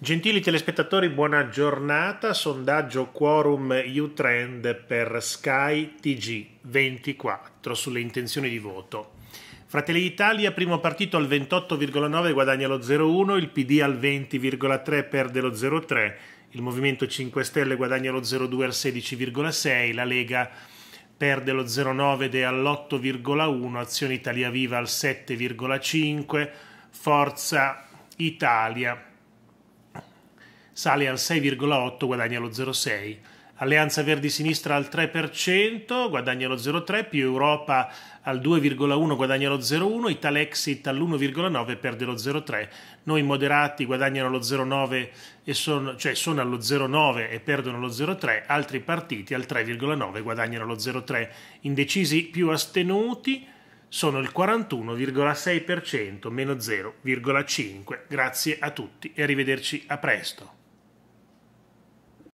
Gentili telespettatori, buona giornata. Sondaggio Quorum U-Trend per Sky TG24 sulle intenzioni di voto. Fratelli d'Italia, primo partito al 28,9 guadagna lo 0,1, il PD al 20,3 perde lo 0,3, il Movimento 5 Stelle guadagna lo 0,2 al 16,6, la Lega perde lo 0,9 ed è all'8,1, Azione Italia Viva al 7,5, Forza Italia sale al 6,8, guadagna lo 0,6. Alleanza Verdi Sinistra al 3%, guadagna lo 0,3, più Europa al 2,1 guadagna lo 0,1, Italexit all'1,9 perde lo 0,3, noi moderati guadagnano lo 0,9 e cioè sono allo 0,9 e perdono lo 0,3, altri partiti al 3,9 guadagnano lo 0,3, indecisi più astenuti sono il 41,6%, meno 0,5. Grazie a tutti e arrivederci a presto.